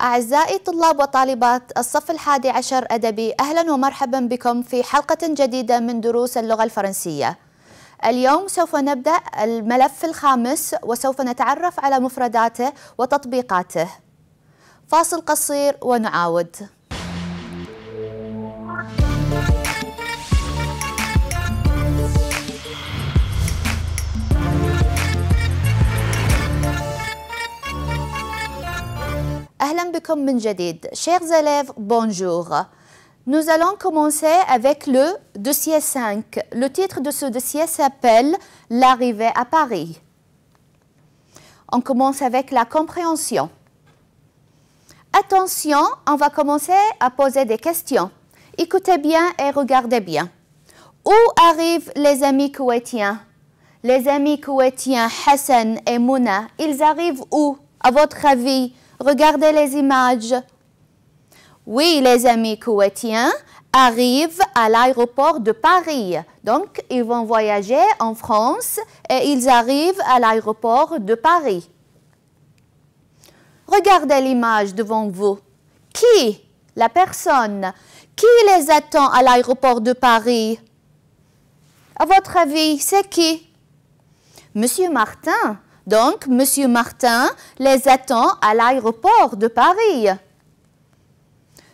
أعزائي طلاب وطالبات الصف الحادي عشر أدبي أهلا ومرحبا بكم في حلقة جديدة من دروس اللغة الفرنسية اليوم سوف نبدأ الملف الخامس وسوف نتعرف على مفرداته وتطبيقاته فاصل قصير ونعاود Chers élèves, bonjour. Nous allons commencer avec le dossier 5. Le titre de ce dossier s'appelle L'arrivée à Paris. On commence avec la compréhension. Attention, on va commencer à poser des questions. Écoutez bien et regardez bien. Où arrivent les amis koweïtiens Les amis koweïtiens Hassan et Mouna, ils arrivent où À votre avis, Regardez les images. Oui, les amis Kuwaitiens arrivent à l'aéroport de Paris. Donc, ils vont voyager en France et ils arrivent à l'aéroport de Paris. Regardez l'image devant vous. Qui La personne. Qui les attend à l'aéroport de Paris À votre avis, c'est qui Monsieur Martin, donc, M. Martin les attend à l'aéroport de Paris.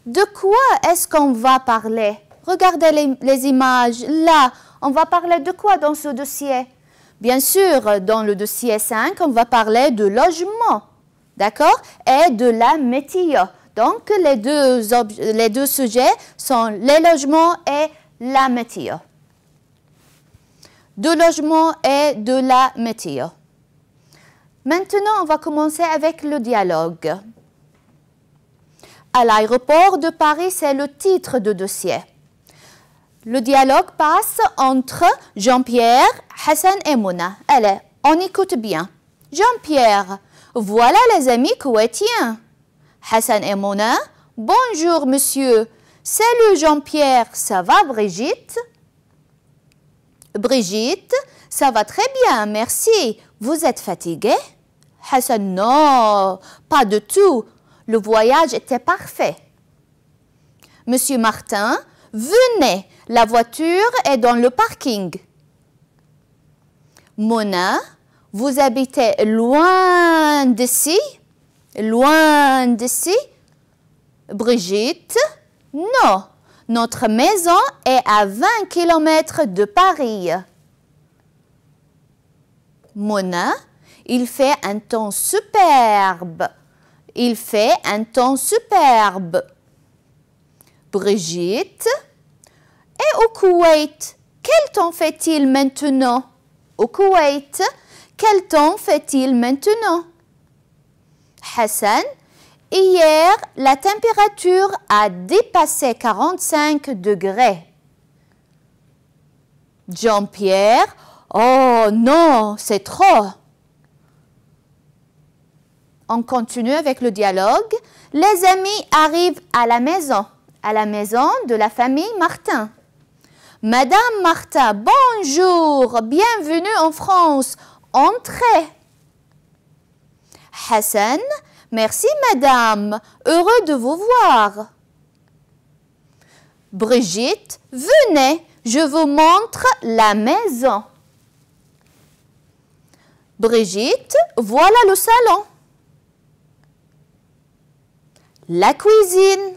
De quoi est-ce qu'on va parler Regardez les, images. Là, on va parler de quoi dans ce dossier Bien sûr, dans le dossier 5, on va parler de logement, d'accord Et de la météo. Donc, les deux, les deux sujets sont les logements et la météo. De logement et de la météo. Maintenant, on va commencer avec le dialogue. À l'aéroport de Paris, c'est le titre de dossier. Le dialogue passe entre Jean-Pierre, Hassan et Mona. Allez, on écoute bien. Jean-Pierre, voilà les amis koweïtiens. Hassan et Mona, bonjour monsieur. Salut Jean-Pierre, ça va Brigitte Brigitte, ça va très bien, merci. Vous êtes fatiguée Hassan, non, pas du tout. Le voyage était parfait. Monsieur Martin, venez, la voiture est dans le parking. Mona, vous habitez loin d'ici, loin d'ici. Brigitte, non, notre maison est à 20 km de Paris. Mona, il fait un temps superbe. Il fait un temps superbe. Brigitte. Et au Koweït, quel temps fait-il maintenant Au Koweït, quel temps fait-il maintenant Hassan. Hier, la température a dépassé 45 degrés. Jean-Pierre. Oh non, c'est trop. On continue avec le dialogue. Les amis arrivent à la maison, à la maison de la famille Martin. Madame Martin, bonjour, bienvenue en France. Entrez. Hassan, merci madame, heureux de vous voir. Brigitte, venez, je vous montre la maison. Brigitte, voilà le salon. La cuisine.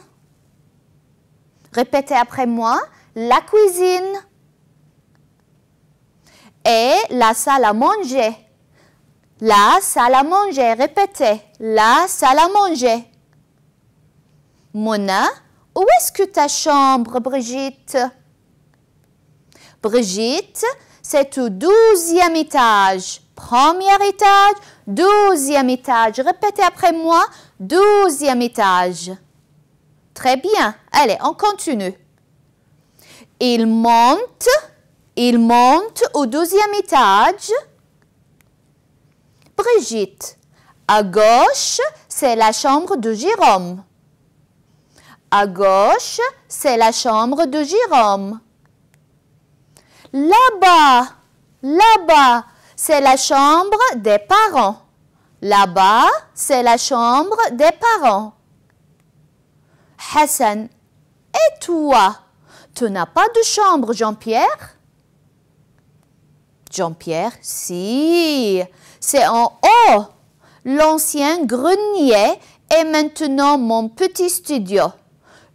Répétez après moi. La cuisine. Et la salle à manger. La salle à manger. Répétez. La salle à manger. Mona, où est-ce que ta chambre, Brigitte Brigitte, c'est au douzième étage premier étage, deuxième étage. Répétez après moi, deuxième étage. Très bien. Allez, on continue. Il monte, il monte au deuxième étage. Brigitte, à gauche, c'est la chambre de Jérôme. À gauche, c'est la chambre de Jérôme. Là-bas, là-bas, c'est la chambre des parents. Là-bas, c'est la chambre des parents. Hassan, et toi Tu n'as pas de chambre, Jean-Pierre Jean-Pierre, si, c'est en haut. L'ancien grenier est maintenant mon petit studio.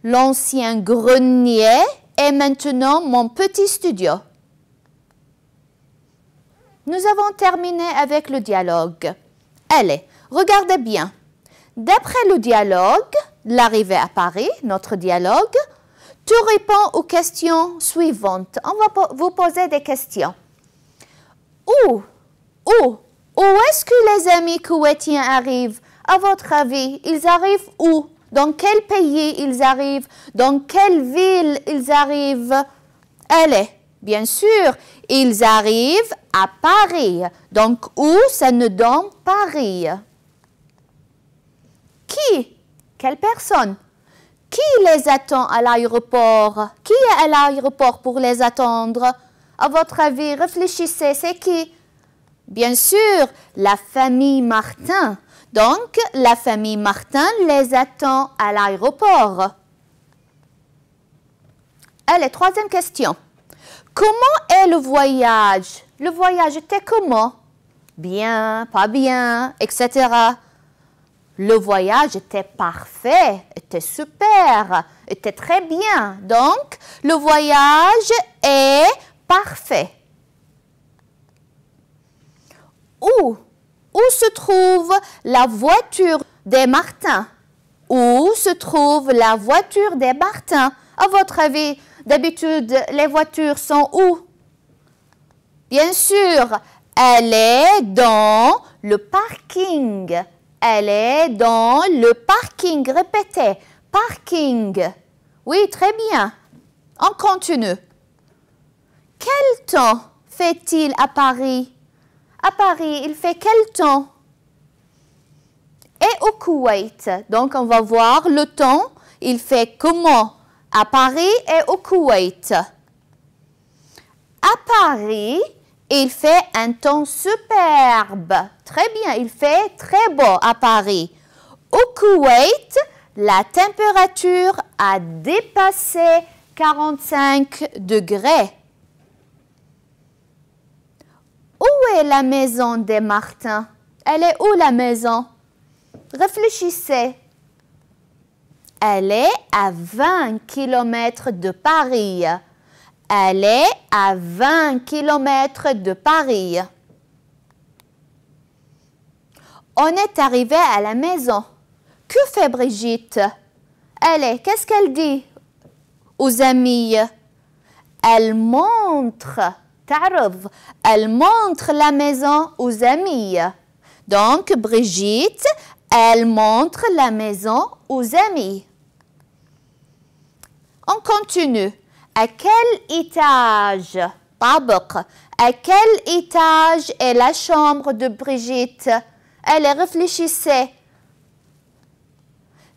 L'ancien grenier est maintenant mon petit studio. Nous avons terminé avec le dialogue. Allez, regardez bien. D'après le dialogue, l'arrivée à Paris, notre dialogue, tu réponds aux questions suivantes. On va vous poser des questions. Où, où, où est-ce que les amis kuwaitiens arrivent À votre avis, ils arrivent où Dans quel pays ils arrivent Dans quelle ville ils arrivent Allez, Bien sûr, ils arrivent à Paris. Donc, où ça ne donne Paris Qui Quelle personne Qui les attend à l'aéroport Qui est à l'aéroport pour les attendre À votre avis, réfléchissez, c'est qui Bien sûr, la famille Martin. Donc, la famille Martin les attend à l'aéroport. Allez, troisième question. Comment est le voyage Le voyage était comment Bien, pas bien, etc. Le voyage était parfait, était super, était très bien. Donc, le voyage est parfait. Où Où se trouve la voiture des Martins Où se trouve la voiture des Martins À votre avis, D'habitude, les voitures sont où Bien sûr, elle est dans le parking. Elle est dans le parking. Répétez, parking. Oui, très bien. On continue. Quel temps fait-il à Paris À Paris, il fait quel temps Et au Kuwait Donc, on va voir le temps. Il fait comment à Paris et au Kuwait. À Paris, il fait un temps superbe. Très bien, il fait très beau à Paris. Au Kuwait, la température a dépassé 45 degrés. Où est la maison des Martins Elle est où la maison Réfléchissez. Elle est à 20 km de Paris. Elle est à 20 km de Paris. On est arrivé à la maison. Que fait Brigitte Elle est, qu'est-ce qu'elle dit aux amis Elle montre, tarov, elle montre la maison aux amis. Donc, Brigitte, elle montre la maison aux amis. On continue. À quel étage À quel étage est la chambre de Brigitte Elle réfléchissait.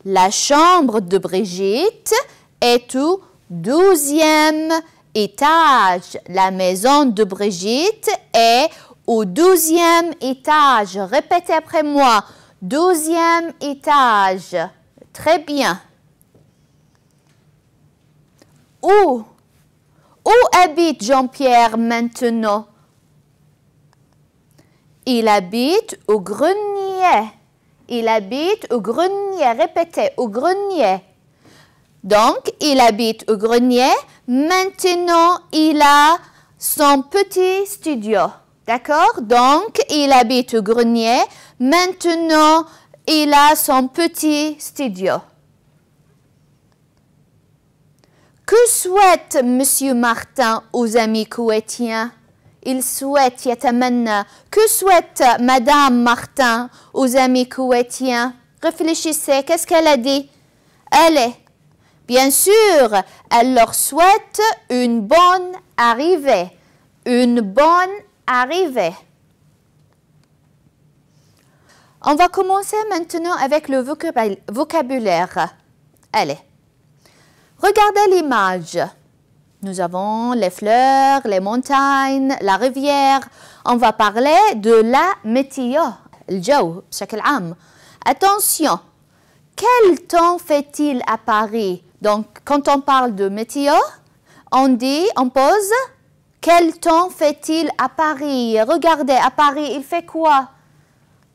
La chambre de Brigitte est au douzième étage. La maison de Brigitte est au douzième étage. Répétez après moi. Douzième étage. Très bien. Où Où habite Jean-Pierre maintenant Il habite au grenier. Il habite au grenier. Répétez, au grenier. Donc, il habite au grenier. Maintenant, il a son petit studio. D'accord Donc, il habite au grenier. Maintenant, il a son petit studio. Que souhaite M. Martin aux amis koweïtiens Il souhaite yatamena. Que souhaite Mme Martin aux amis koweïtiens Réfléchissez, qu'est-ce qu'elle a dit Allez, bien sûr, elle leur souhaite une bonne arrivée. Une bonne arrivée. On va commencer maintenant avec le vocabulaire. Allez. Regardez l'image. Nous avons les fleurs, les montagnes, la rivière. On va parler de la météo, le jour, Attention, quel temps fait-il à Paris Donc, quand on parle de météo, on dit, on pose, quel temps fait-il à Paris Regardez, à Paris, il fait quoi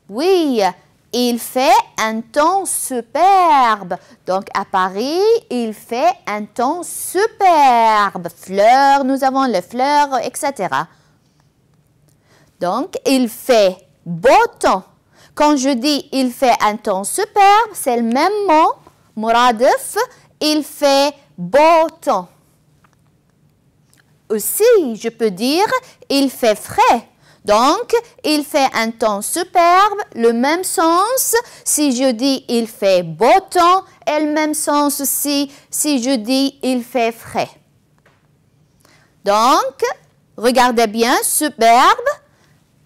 Oui, il fait un temps superbe. Donc à Paris, il fait un temps superbe. Fleurs, nous avons les fleurs, etc. Donc il fait beau temps. Quand je dis il fait un temps superbe, c'est le même mot, Muradif, il fait beau temps. Aussi, je peux dire il fait frais. Donc, il fait un temps superbe, le même sens. Si je dis il fait beau temps, et le même sens aussi si je dis il fait frais. Donc, regardez bien, superbe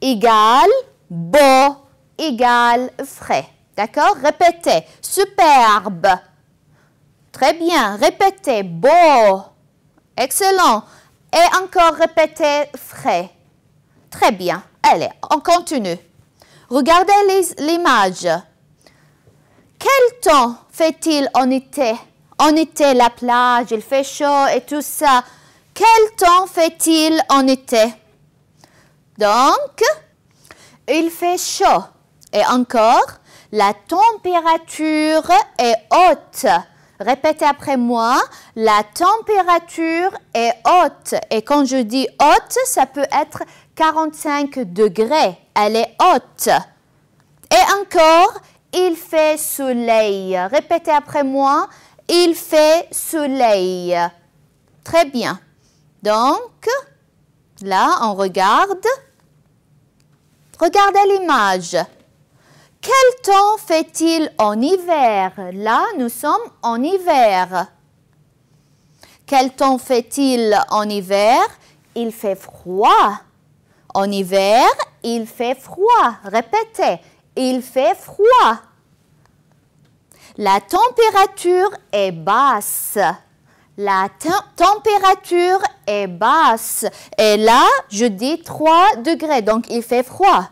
égale beau égale frais. D'accord Répétez, superbe. Très bien, répétez, beau. Excellent. Et encore répétez, frais. Très bien. Allez, on continue. Regardez l'image. Quel temps fait-il en été En été, la plage, il fait chaud et tout ça. Quel temps fait-il en été Donc, il fait chaud. Et encore, la température est haute. Répétez après moi, la température est haute. Et quand je dis haute, ça peut être 45 degrés. Elle est haute. Et encore, il fait soleil. Répétez après moi. Il fait soleil. Très bien. Donc, là, on regarde. Regardez l'image. Quel temps fait-il en hiver Là, nous sommes en hiver. Quel temps fait-il en hiver Il fait froid. En hiver, il fait froid. Répétez, il fait froid. La température est basse. La température est basse. Et là, je dis 3 degrés, donc il fait froid.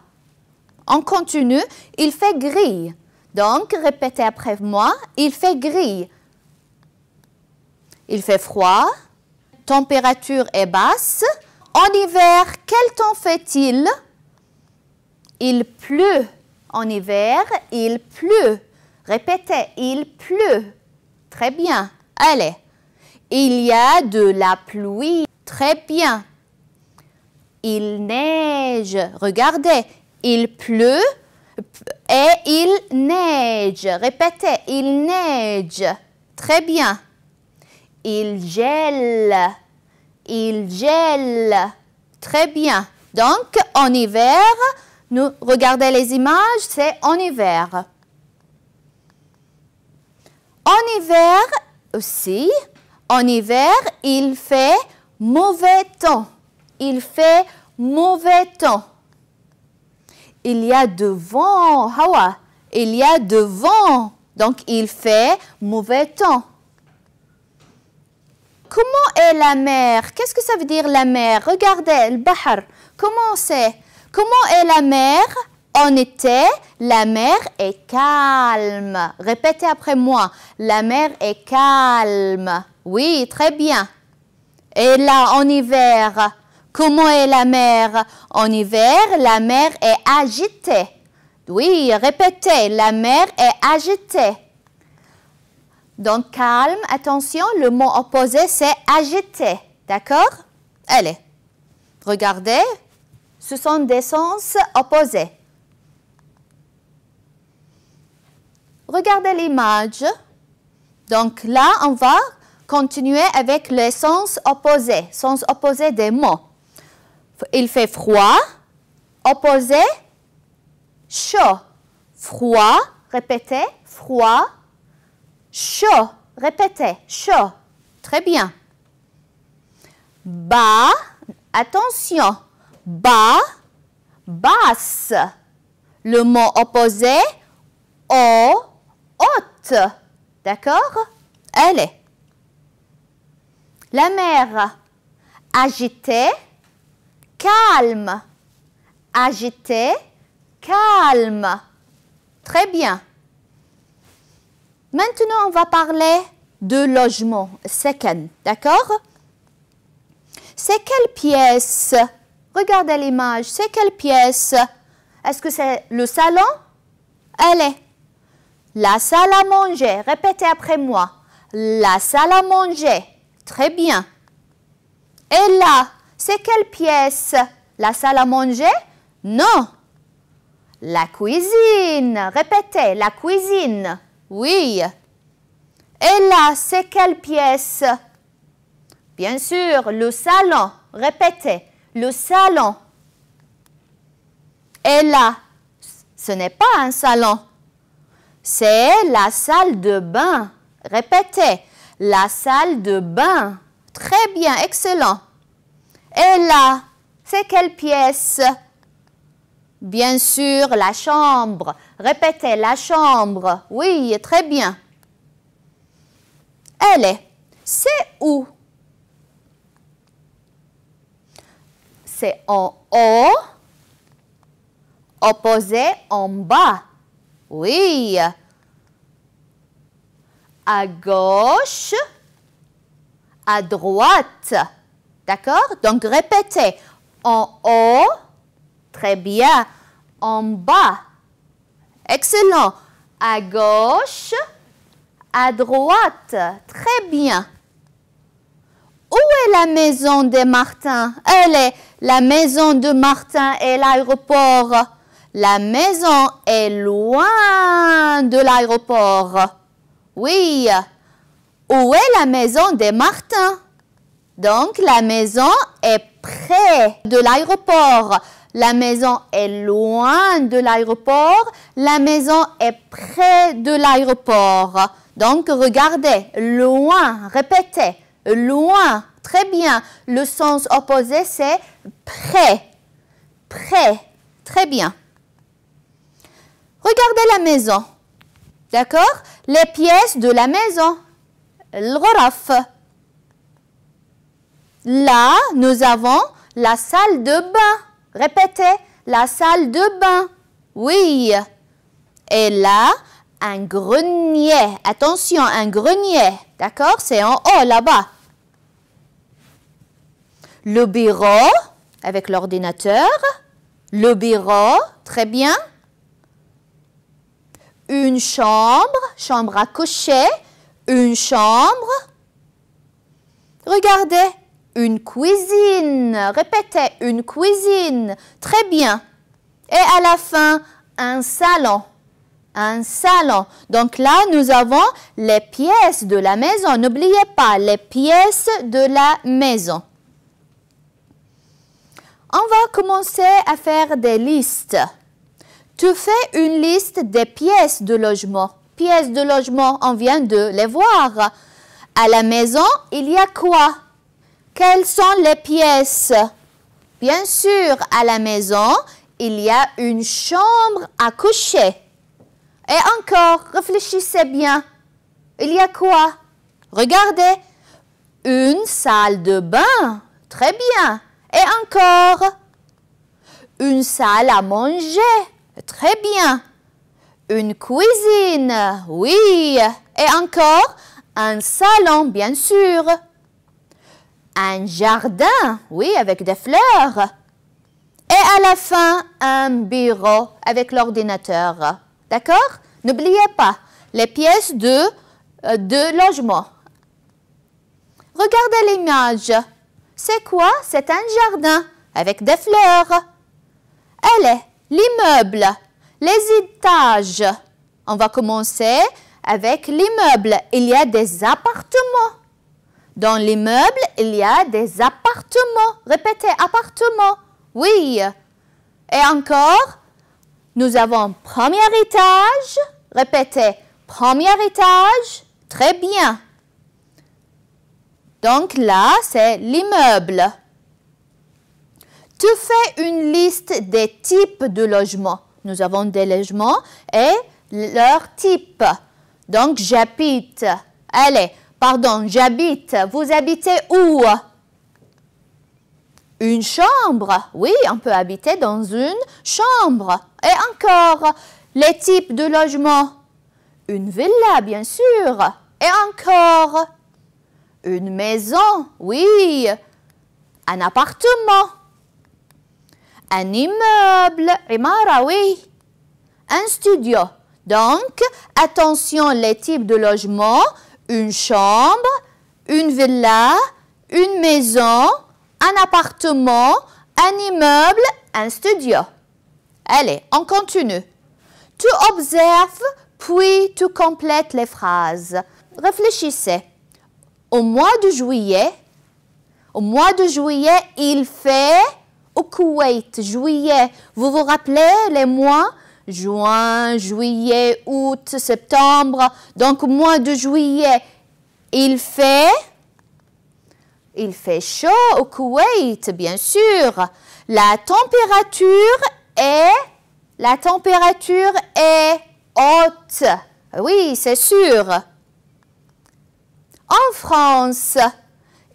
On continue, il fait gris. Donc, répétez après moi, il fait gris. Il fait froid, température est basse, en hiver, quel temps fait-il Il pleut. En hiver, il pleut. Répétez, il pleut. Très bien. Allez. Il y a de la pluie. Très bien. Il neige. Regardez, il pleut et il neige. Répétez, il neige. Très bien. Il gèle il gèle. Très bien. Donc, en hiver, nous regardez les images, c'est en hiver. En hiver aussi, en hiver, il fait mauvais temps. Il fait mauvais temps. Il y a de vent, hawa. Il y a de vent. Donc, il fait mauvais temps. Comment est la mer Qu'est-ce que ça veut dire la mer Regardez, le bahar. Comment c'est Comment est la mer En été, la mer est calme. Répétez après moi. La mer est calme. Oui, très bien. Et là, en hiver, comment est la mer En hiver, la mer est agitée. Oui, répétez, la mer est agitée. Donc calme, attention, le mot opposé c'est agité, d'accord Allez, regardez, ce sont des sens opposés. Regardez l'image. Donc là, on va continuer avec les sens opposés, sens opposés des mots. Il fait froid, opposé, chaud. Froid, répétez, froid, Chaud. Répétez. Chaud. Très bien. Bas. Attention. Bas. Basse. Le mot opposé. Haut. Haute. D'accord Allez. La mer. agitée, Calme. Agitée, Calme. Très bien. Maintenant, on va parler de logement, second, d'accord C'est quelle pièce Regardez l'image, c'est quelle pièce Est-ce que c'est le salon Allez, la salle à manger, répétez après moi. La salle à manger, très bien. Et là, c'est quelle pièce La salle à manger Non. La cuisine, répétez, la cuisine. Oui. Et là, c'est quelle pièce Bien sûr, le salon. Répétez, le salon. Et là, ce n'est pas un salon. C'est la salle de bain. Répétez, la salle de bain. Très bien, excellent. Et là, c'est quelle pièce Bien sûr, la chambre. Répétez, la chambre. Oui, très bien. Elle est. C'est où C'est en haut, opposé en bas. Oui. À gauche, à droite. D'accord Donc répétez. En haut, très bien. En bas, Excellent. À gauche, à droite. Très bien. Où est la maison des Martin Elle est la maison de Martin et l'aéroport. La maison est loin de l'aéroport. Oui. Où est la maison des Martin Donc, la maison est près de l'aéroport. La maison est loin de l'aéroport. La maison est près de l'aéroport. Donc, regardez, loin, répétez, loin. Très bien. Le sens opposé, c'est près. Près. Très bien. Regardez la maison. D'accord Les pièces de la maison. L'oraf. Là, nous avons la salle de bain. Répétez, la salle de bain. Oui. Et là, un grenier. Attention, un grenier. D'accord C'est en haut, là-bas. Le bureau, avec l'ordinateur. Le bureau, très bien. Une chambre, chambre à coucher. Une chambre. Regardez, une cuisine. Répétez, une cuisine. Très bien. Et à la fin, un salon. Un salon. Donc là, nous avons les pièces de la maison. N'oubliez pas, les pièces de la maison. On va commencer à faire des listes. Tu fais une liste des pièces de logement. Pièces de logement, on vient de les voir. À la maison, il y a quoi quelles sont les pièces Bien sûr, à la maison, il y a une chambre à coucher. Et encore, réfléchissez bien. Il y a quoi Regardez, une salle de bain. Très bien. Et encore, une salle à manger. Très bien. Une cuisine. Oui. Et encore, un salon, bien sûr un jardin, oui, avec des fleurs. Et à la fin, un bureau avec l'ordinateur. D'accord N'oubliez pas les pièces de, euh, logement. Regardez l'image. C'est quoi C'est un jardin avec des fleurs. Allez, l'immeuble, les étages. On va commencer avec l'immeuble. Il y a des appartements. Dans l'immeuble, il y a des appartements. Répétez, appartements. Oui. Et encore, nous avons premier étage. Répétez, premier étage. Très bien. Donc là, c'est l'immeuble. Tu fais une liste des types de logements. Nous avons des logements et leur type. Donc, j'habite. Allez, Pardon, j'habite. Vous habitez où Une chambre. Oui, on peut habiter dans une chambre. Et encore, les types de logements. Une villa, bien sûr. Et encore, une maison. Oui, un appartement. Un immeuble, imara, oui. Un studio. Donc, attention les types de logements, une chambre, une villa, une maison, un appartement, un immeuble, un studio. Allez, on continue. Tu observes, puis tu complètes les phrases. Réfléchissez. Au mois de juillet, au mois de juillet, il fait au Kuwait. juillet. Vous vous rappelez les mois juin, juillet, août, septembre. Donc, mois de juillet, il fait... Il fait chaud au Koweït, bien sûr. La température est... La température est haute. Oui, c'est sûr. En France,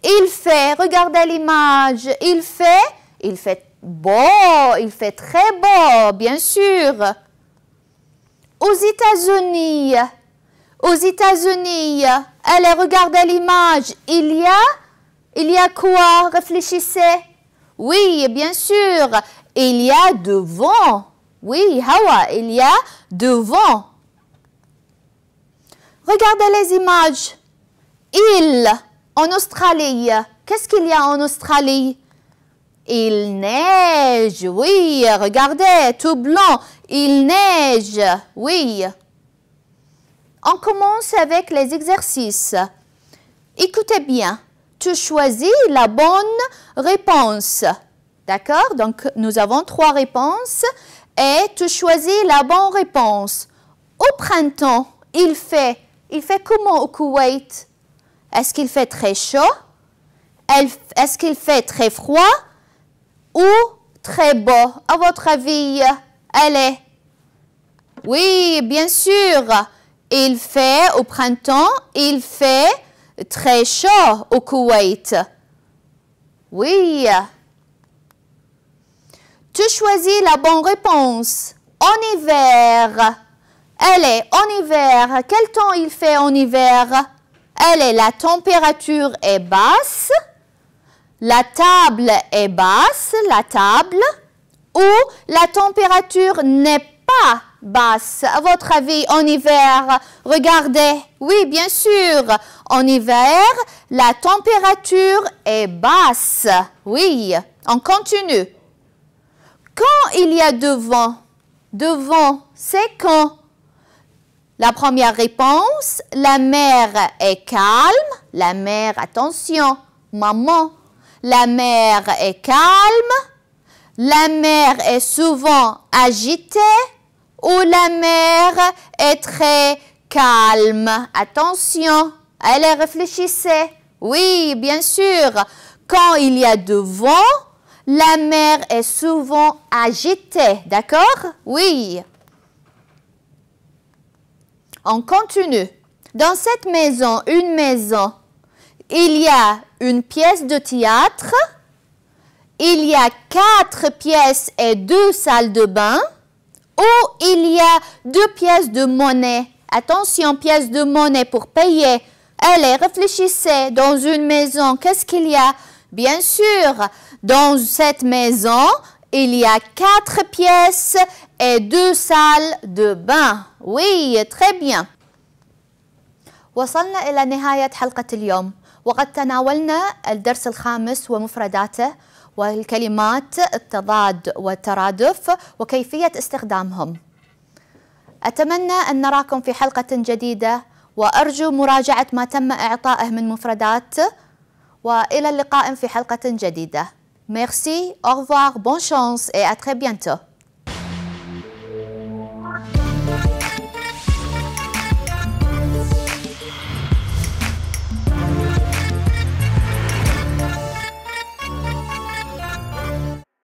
il fait... Regardez l'image. Il fait... Il fait Bon, il fait très beau, bien sûr. Aux États-Unis, aux États-Unis, allez, regardez l'image. Il y a, il y a quoi Réfléchissez. Oui, bien sûr, il y a de vent. Oui, Hawa, il y a de vent. Regardez les images. Il en Australie. Qu'est-ce qu'il y a en Australie il neige, oui, regardez, tout blanc. Il neige, oui. On commence avec les exercices. Écoutez bien, tu choisis la bonne réponse. D'accord Donc, nous avons trois réponses et tu choisis la bonne réponse. Au printemps, il fait, il fait comment au Koweït Est-ce qu'il fait très chaud Est-ce qu'il fait très froid ou très beau À votre avis, elle est Oui, bien sûr. Il fait au printemps, il fait très chaud au Koweït. Oui. Tu choisis la bonne réponse. En hiver. Elle est en hiver. Quel temps il fait en hiver Elle est la température est basse la table est basse, la table, ou la température n'est pas basse. À votre avis, en hiver, regardez, oui, bien sûr, en hiver, la température est basse. Oui, on continue. Quand il y a de vent, de vent, c'est quand La première réponse, la mer est calme. La mer, attention, maman, la mer est calme, la mer est souvent agitée ou la mer est très calme. Attention, allez réfléchissez. Oui, bien sûr, quand il y a de vent, la mer est souvent agitée, d'accord Oui. On continue. Dans cette maison, une maison, il y a une pièce de théâtre. Il y a quatre pièces et deux salles de bain. Ou il y a deux pièces de monnaie. Attention, pièces de monnaie pour payer. Allez, réfléchissez. Dans une maison, qu'est-ce qu'il y a Bien sûr, dans cette maison, il y a quatre pièces et deux salles de bain. Oui, très bien. وصلنا fin de اليوم وقد تناولنا الدرس الخامس ومفرداته والكلمات التضاد والترادف وكيفية استخدامهم أتمنى أن نراكم في حلقة جديدة وأرجو مراجعة ما تم إعطائه من مفردات وإلى اللقاء في حلقة جديدة Merci, au revoir, bonne chance et à très bientôt.